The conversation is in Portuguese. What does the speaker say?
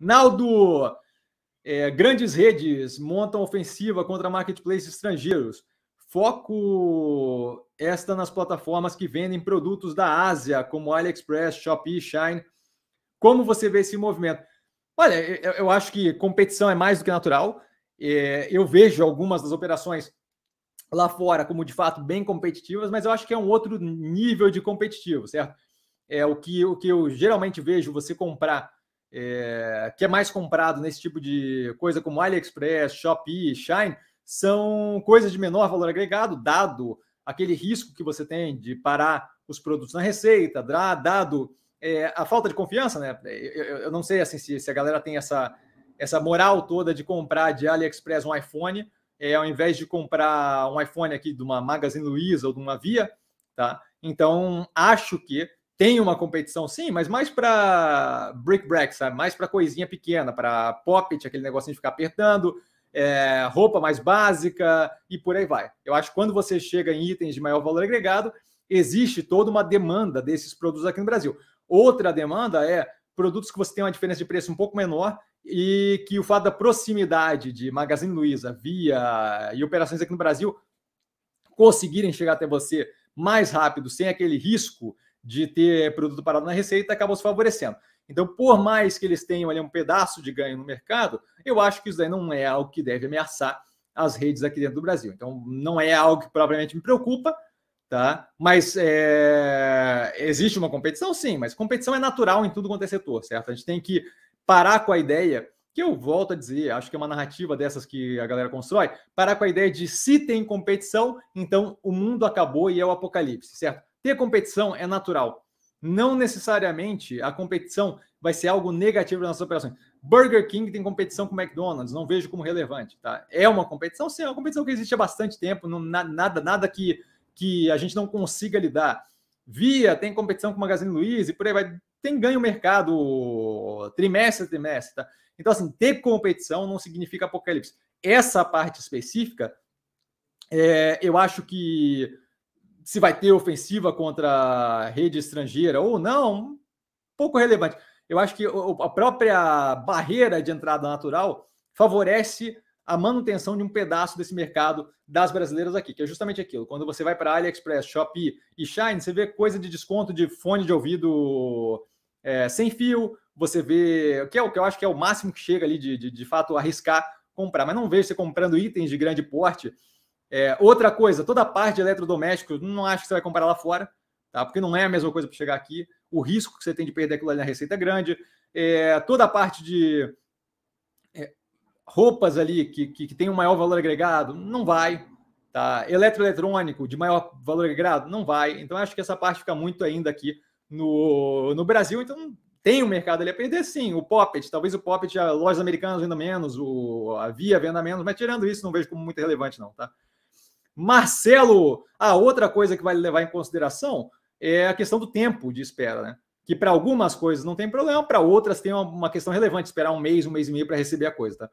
Naldo, é, grandes redes montam ofensiva contra marketplaces estrangeiros. Foco esta nas plataformas que vendem produtos da Ásia, como AliExpress, Shopee, Shine. Como você vê esse movimento? Olha, eu, eu acho que competição é mais do que natural. É, eu vejo algumas das operações lá fora como de fato bem competitivas, mas eu acho que é um outro nível de competitivo, certo? É o que, o que eu geralmente vejo você comprar é, que é mais comprado nesse tipo de coisa como AliExpress, Shopee, Shine, são coisas de menor valor agregado, dado aquele risco que você tem de parar os produtos na receita, dado é, a falta de confiança, né? Eu, eu não sei assim, se, se, a galera tem essa, essa moral toda de comprar de AliExpress um iPhone, é, ao invés de comprar um iPhone aqui de uma Magazine Luiza ou de uma Via, tá? Então, acho que tem uma competição, sim, mas mais para brick break, sabe? Mais para coisinha pequena, para pocket, aquele negocinho de ficar apertando, é, roupa mais básica e por aí vai. Eu acho que quando você chega em itens de maior valor agregado, existe toda uma demanda desses produtos aqui no Brasil. Outra demanda é produtos que você tem uma diferença de preço um pouco menor e que o fato da proximidade de Magazine Luiza, Via e operações aqui no Brasil conseguirem chegar até você mais rápido, sem aquele risco de ter produto parado na receita acabam se favorecendo. Então, por mais que eles tenham ali um pedaço de ganho no mercado, eu acho que isso daí não é algo que deve ameaçar as redes aqui dentro do Brasil. Então, não é algo que propriamente me preocupa, tá? Mas é... existe uma competição, sim, mas competição é natural em tudo quanto é setor, certo? A gente tem que parar com a ideia, que eu volto a dizer, acho que é uma narrativa dessas que a galera constrói, parar com a ideia de se tem competição, então o mundo acabou e é o apocalipse, certo? Ter competição é natural. Não necessariamente a competição vai ser algo negativo nas operações. Burger King tem competição com McDonald's, não vejo como relevante, tá? É uma competição, sim, é uma competição que existe há bastante tempo, não, nada, nada que, que a gente não consiga lidar. Via tem competição com Magazine Luiza e por aí vai. Tem ganho mercado trimestre a trimestre, tá? Então, assim, ter competição não significa apocalipse. Essa parte específica, é, eu acho que se vai ter ofensiva contra rede estrangeira ou não, pouco relevante. Eu acho que a própria barreira de entrada natural favorece a manutenção de um pedaço desse mercado das brasileiras aqui, que é justamente aquilo. Quando você vai para AliExpress, Shopee e Shine, você vê coisa de desconto de fone de ouvido é, sem fio, você vê, que é o que eu acho que é o máximo que chega ali de, de, de fato arriscar comprar, mas não vejo você comprando itens de grande porte é, outra coisa, toda a parte de eletrodoméstico, não acho que você vai comprar lá fora, tá? porque não é a mesma coisa para chegar aqui. O risco que você tem de perder aquilo ali na receita é grande. É, toda a parte de é, roupas ali que, que, que, tem um maior valor agregado, não vai. Tá? Eletroeletrônico de maior valor agregado, não vai. Então, acho que essa parte fica muito ainda aqui no, no Brasil. Então, tem um mercado ali a perder, sim. O Poppet, talvez o Poppet, a lojas americanas venda menos, o, a Via venda menos, mas tirando isso, não vejo como muito relevante, não. Tá? Marcelo, a outra coisa que vai levar em consideração é a questão do tempo de espera, né? Que para algumas coisas não tem problema, para outras tem uma, uma questão relevante, esperar um mês, um mês e meio para receber a coisa, tá?